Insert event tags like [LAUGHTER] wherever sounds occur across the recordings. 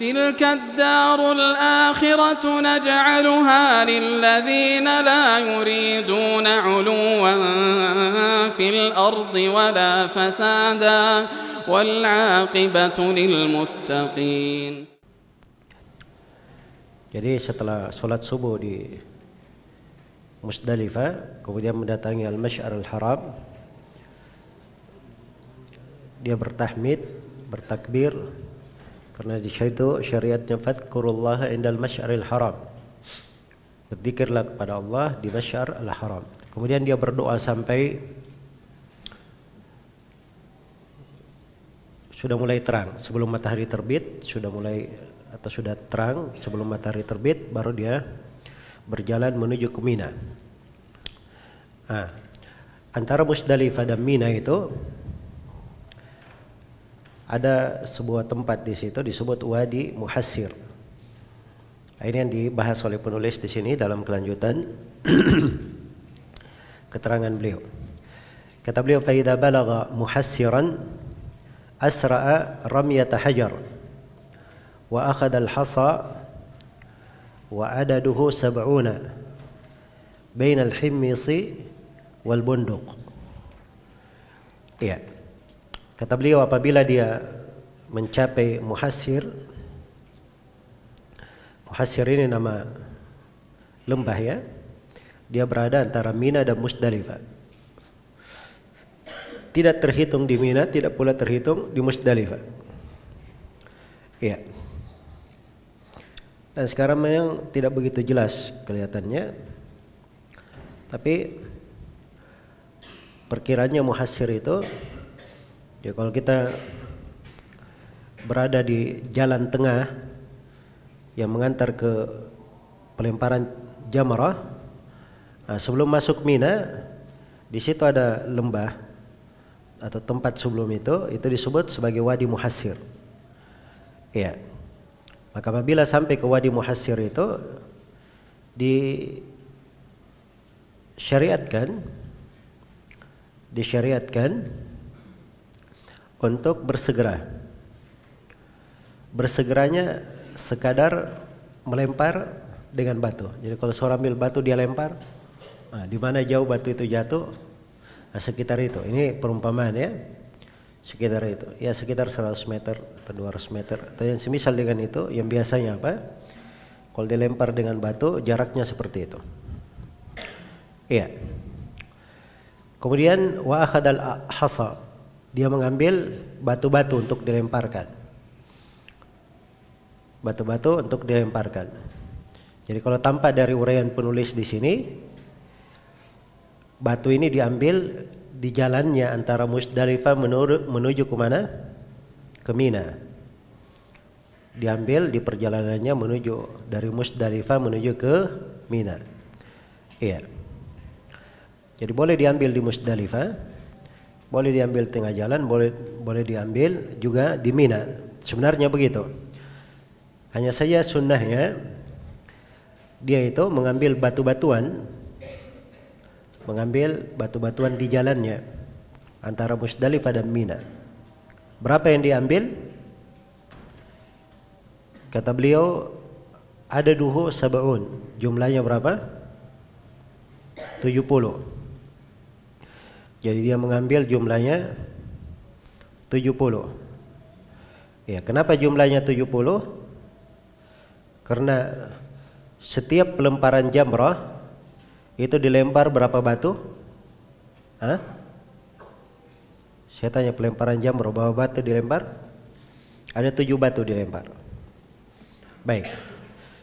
تلك الدار الآخرة نجعلها للذين لا يريدون علوا في الأرض ولا فسادا والعاقبة للمتقين Jadi setelah sholat subuh di Musdalifah, kemudian mendatangi Al-Mash'ar Al-Haram, dia bertahmid, bertakbir, Karena di situ syariatnya fadkurullaha indal masyaril haram. Berzikirlah kepada Allah di masyar al haram. Kemudian dia berdoa sampai sudah mulai terang. Sebelum matahari terbit sudah mulai atau sudah terang sebelum matahari terbit baru dia berjalan menuju ke Mina. Nah, antara Musdalifah dan Mina itu ada sebuah tempat di situ disebut Wadi muhasir. Nah, ini yang dibahas oleh penulis di sini dalam kelanjutan [CLEARS THROAT] keterangan beliau. Kata beliau, "Faidha balagha muhassiran asra'a ramyata hajar wa akhadha al-hasa wa adaduhu sab'una bain al-himmisi wal bunduq." Iya. Kata beliau apabila dia mencapai muhasir muhasir ini nama lembah ya. Dia berada antara Mina dan Musdalifah. Tidak terhitung di Mina, tidak pula terhitung di Musdalifah. Iya. Dan sekarang memang tidak begitu jelas kelihatannya. Tapi perkiranya muhasir itu Ya kalau kita berada di jalan tengah yang mengantar ke pelemparan Jamrah, nah, sebelum masuk Mina di situ ada lembah atau tempat sebelum itu itu disebut sebagai Wadi Muhasir. Ya. Maka apabila sampai ke Wadi Muhasir itu disyariatkan disyariatkan untuk bersegera. Bersegeranya sekadar melempar dengan batu. Jadi kalau seorang ambil batu dia lempar, nah, di mana jauh batu itu jatuh, nah, sekitar itu. Ini perumpamaan ya, sekitar itu. Ya sekitar 100 meter atau 200 meter. Atau yang semisal dengan itu, yang biasanya apa? Kalau dilempar dengan batu, jaraknya seperti itu. Iya. Kemudian wa akhadal hasa dia mengambil batu-batu untuk dilemparkan. Batu-batu untuk dilemparkan. Jadi kalau tanpa dari uraian penulis di sini, batu ini diambil di jalannya antara Musdalifah menuju ke mana? Ke Mina. Diambil di perjalanannya menuju dari Musdalifah menuju ke Mina. Iya. Jadi boleh diambil di Musdalifah boleh diambil tengah jalan, boleh boleh diambil juga di Mina. Sebenarnya begitu. Hanya saja sunnahnya dia itu mengambil batu-batuan mengambil batu-batuan di jalannya antara Musdalifah dan Mina. Berapa yang diambil? Kata beliau ada duhu sabaun. Jumlahnya berapa? 70. Jadi dia mengambil jumlahnya 70. Ya, kenapa jumlahnya 70? Karena setiap pelemparan jamrah itu dilempar berapa batu? Hah? Saya tanya pelemparan jamrah berapa batu dilempar? Ada tujuh batu dilempar. Baik.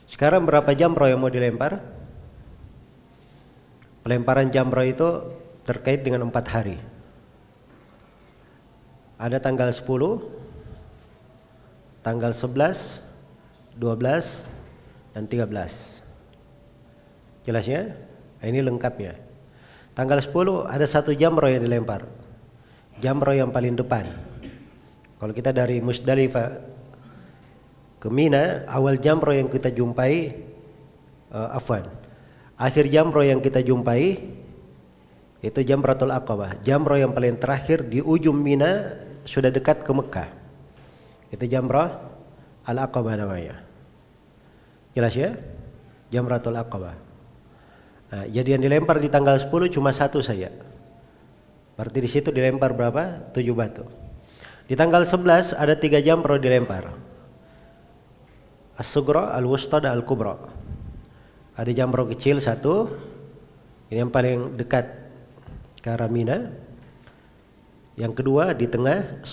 Sekarang berapa jamrah yang mau dilempar? Pelemparan jamrah itu terkait dengan empat hari. Ada tanggal 10, tanggal 11, 12, dan 13. Jelasnya nah, Ini lengkapnya. Tanggal 10 ada satu jamro yang dilempar. jamro yang paling depan. Kalau kita dari Musdalifah ke Mina, awal jamro yang kita jumpai uh, afwan. Akhir jamro yang kita jumpai itu Jamratul Aqabah jamroh yang paling terakhir di ujung Mina sudah dekat ke Mekah itu jamroh Al-Aqabah namanya jelas ya Jamratul Aqabah nah, jadi yang dilempar di tanggal 10 cuma satu saja berarti di situ dilempar berapa? 7 batu di tanggal 11 ada tiga jamro dilempar As-Sugra, Al-Wusta, dan Al-Kubra ada jamro kecil satu ini yang paling dekat karamina. Yang kedua di tengah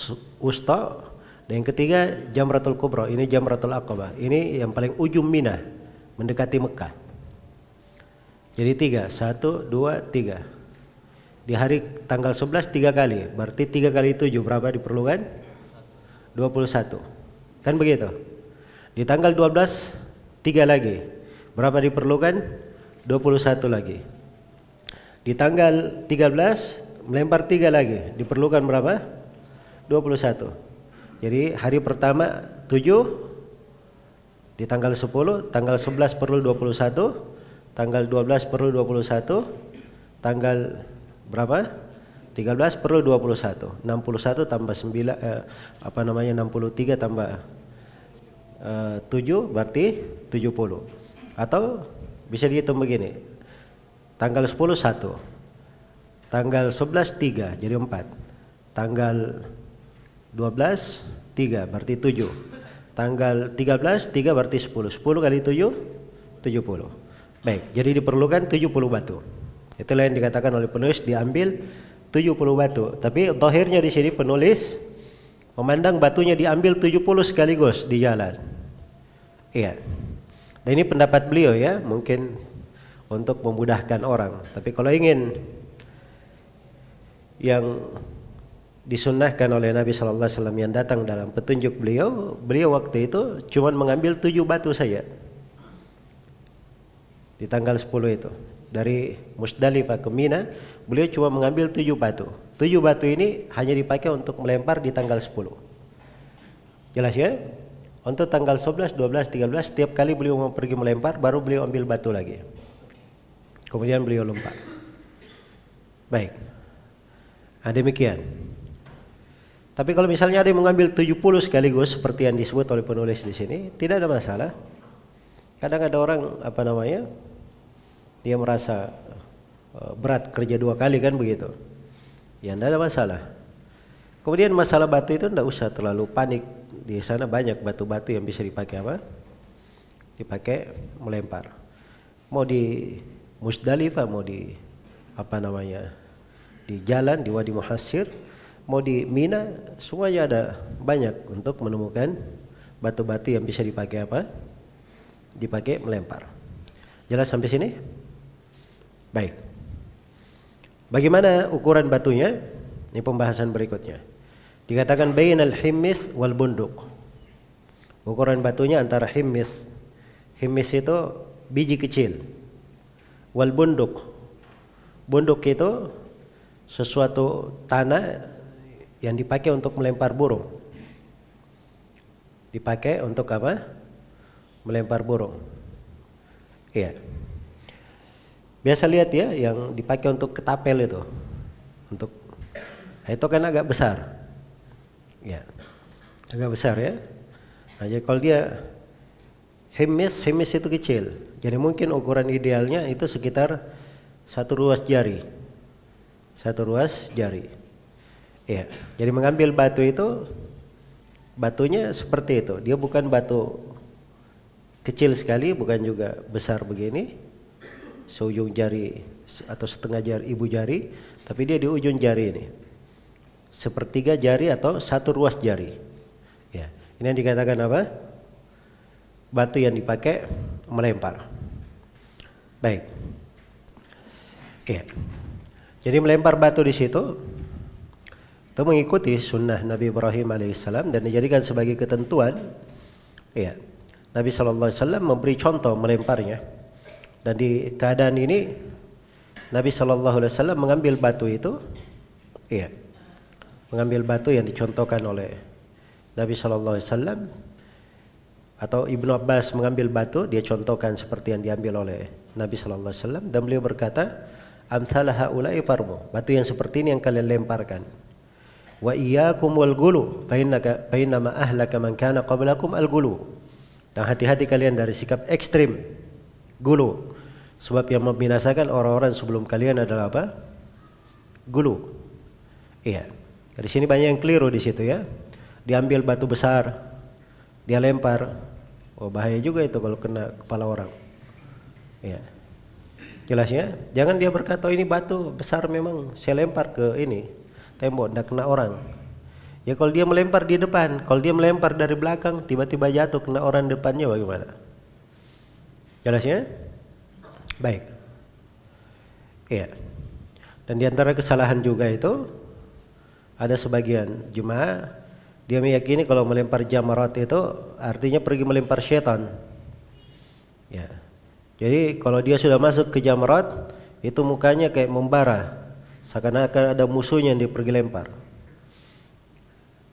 usta dan yang ketiga jamratul kubra. Ini jamratul aqabah. Ini yang paling ujung Mina mendekati Mekah. Jadi tiga, satu, dua, tiga. Di hari tanggal 11 tiga kali, berarti tiga kali tujuh berapa diperlukan? 21. Kan begitu? Di tanggal 12 tiga lagi, berapa diperlukan? 21 lagi. Di tanggal 13 melempar tiga lagi, diperlukan berapa? 21. Jadi hari pertama 7 di tanggal 10, tanggal 11 perlu 21, tanggal 12 perlu 21, tanggal berapa? 13 perlu 21. 61 tambah 9 eh, apa namanya 63 tambah eh, 7 berarti 70. Atau bisa dihitung begini. Tanggal 10 1. Tanggal 11 3 jadi 4. Tanggal 12 3 berarti 7. Tanggal 13 3 berarti 10. 10 kali 7 70. Baik, jadi diperlukan 70 batu. Itulah yang dikatakan oleh penulis diambil 70 batu. Tapi dohirnya di sini penulis memandang batunya diambil 70 sekaligus di jalan. Iya. Dan ini pendapat beliau ya, mungkin untuk memudahkan orang. Tapi kalau ingin yang disunnahkan oleh Nabi Shallallahu Alaihi Wasallam yang datang dalam petunjuk beliau, beliau waktu itu cuma mengambil tujuh batu saja di tanggal 10 itu dari Musdalifah ke Mina, beliau cuma mengambil tujuh batu. Tujuh batu ini hanya dipakai untuk melempar di tanggal 10. Jelas ya? Untuk tanggal 11, 12, 13, setiap kali beliau mau pergi melempar, baru beliau ambil batu lagi. Kemudian beliau lompat. Baik. Nah, demikian. Tapi kalau misalnya ada yang mengambil 70 sekaligus seperti yang disebut oleh penulis di sini, tidak ada masalah. Kadang ada orang apa namanya? Dia merasa e, berat kerja dua kali kan begitu. Ya tidak ada masalah. Kemudian masalah batu itu tidak usah terlalu panik. Di sana banyak batu-batu yang bisa dipakai apa? Dipakai melempar. Mau di Musdalifah mau di apa namanya di jalan di Wadi Muhasir mau di Mina semuanya ada banyak untuk menemukan batu-batu yang bisa dipakai apa dipakai melempar jelas sampai sini baik bagaimana ukuran batunya ini pembahasan berikutnya dikatakan al himis wal bunduk ukuran batunya antara himis himis itu biji kecil wal bunduk bunduk itu sesuatu tanah yang dipakai untuk melempar burung dipakai untuk apa melempar burung iya biasa lihat ya yang dipakai untuk ketapel itu untuk nah, itu kan agak besar ya agak besar ya nah, kalau dia Hemis, hemis itu kecil. Jadi mungkin ukuran idealnya itu sekitar satu ruas jari. Satu ruas jari. Ya, jadi mengambil batu itu batunya seperti itu. Dia bukan batu kecil sekali, bukan juga besar begini. Seujung jari atau setengah jari ibu jari, tapi dia di ujung jari ini. Sepertiga jari atau satu ruas jari. Ya. Ini yang dikatakan apa? batu yang dipakai melempar. Baik. Iya. Jadi melempar batu di situ itu mengikuti sunnah Nabi Ibrahim alaihissalam dan dijadikan sebagai ketentuan. Iya. Nabi Shallallahu Alaihi Wasallam memberi contoh melemparnya dan di keadaan ini Nabi Shallallahu Alaihi Wasallam mengambil batu itu, iya, mengambil batu yang dicontohkan oleh Nabi Shallallahu Alaihi Wasallam atau Ibnu Abbas mengambil batu dia contohkan seperti yang diambil oleh Nabi sallallahu alaihi wasallam dan beliau berkata amsal haula'i farmu batu yang seperti ini yang kalian lemparkan wa iyyakum wal gulu fa innaka fa inna ma ahlaka man kana qablakum al gulu dan hati-hati kalian dari sikap ekstrim gulu sebab yang membinasakan orang-orang sebelum kalian adalah apa gulu iya dari sini banyak yang keliru di situ ya diambil batu besar dia lempar oh bahaya juga itu kalau kena kepala orang ya jelasnya jangan dia berkata oh, ini batu besar memang saya lempar ke ini tembok tidak kena orang ya kalau dia melempar di depan kalau dia melempar dari belakang tiba-tiba jatuh kena orang depannya bagaimana jelasnya baik ya dan diantara kesalahan juga itu ada sebagian jemaah dia meyakini kalau melempar jamarat itu artinya pergi melempar setan. Ya. Jadi kalau dia sudah masuk ke jamarat itu mukanya kayak membara, seakan-akan ada musuhnya yang dia pergi lempar.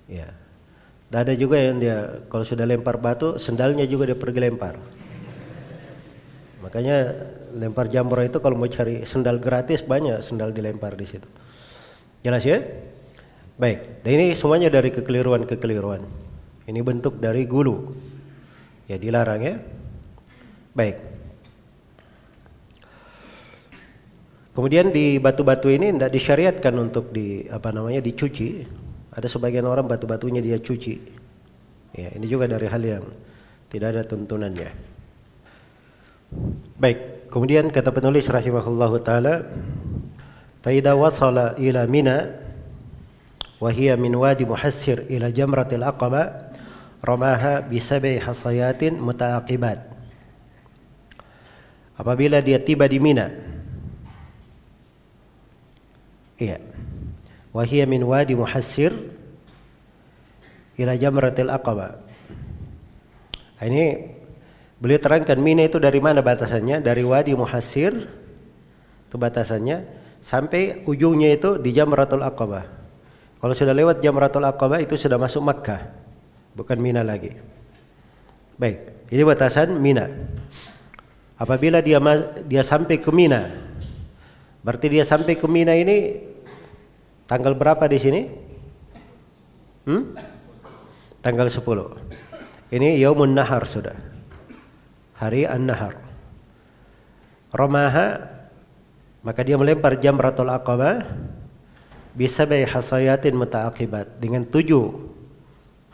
Ya. Dan ada juga yang dia kalau sudah lempar batu, sendalnya juga dia pergi lempar. Makanya lempar jamarat itu kalau mau cari sendal gratis banyak sendal dilempar di situ. Jelas ya? Baik, dan ini semuanya dari kekeliruan-kekeliruan. Ini bentuk dari gulu. Ya dilarang ya. Baik. Kemudian di batu-batu ini tidak disyariatkan untuk di apa namanya dicuci. Ada sebagian orang batu-batunya dia cuci. Ya, ini juga dari hal yang tidak ada tuntunannya. Baik, kemudian kata penulis rahimahullahu taala, "Fa idza wasala ila Mina وهي من وادي محسر إلى جمرة الأقبة رماها بسبع حصيات متعاقبات apabila dia tiba di Mina iya wahia min wadi Muhasir ila jamratil aqaba nah, ini beliau terangkan Mina itu dari mana batasannya dari wadi Muhasir itu batasannya sampai ujungnya itu di jamratul aqaba kalau sudah lewat Jamratul Aqabah itu sudah masuk Makkah, bukan Mina lagi. Baik, ini batasan Mina. Apabila dia dia sampai ke Mina, berarti dia sampai ke Mina ini tanggal berapa di sini? Hmm? Tanggal 10. Ini Yaumun Nahar sudah. Hari An-Nahar. Romaha maka dia melempar jam Jamratul Aqabah bisa bayi hasayatin mutaakibat dengan tujuh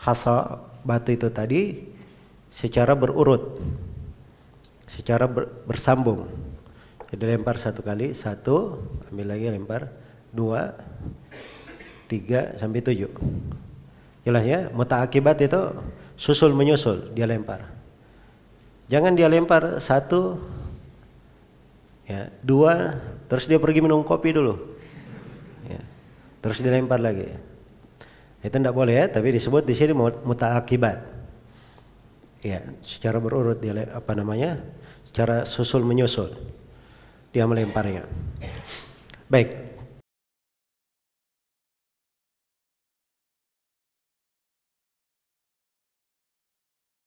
hasa batu itu tadi secara berurut secara ber, bersambung jadi lempar satu kali satu ambil lagi lempar dua tiga sampai tujuh jelas ya mutaakibat itu susul menyusul dia lempar jangan dia lempar satu ya dua terus dia pergi minum kopi dulu terus dilempar lagi itu tidak boleh ya tapi disebut di sini muta akibat. ya secara berurut dia apa namanya secara susul menyusul dia melemparnya baik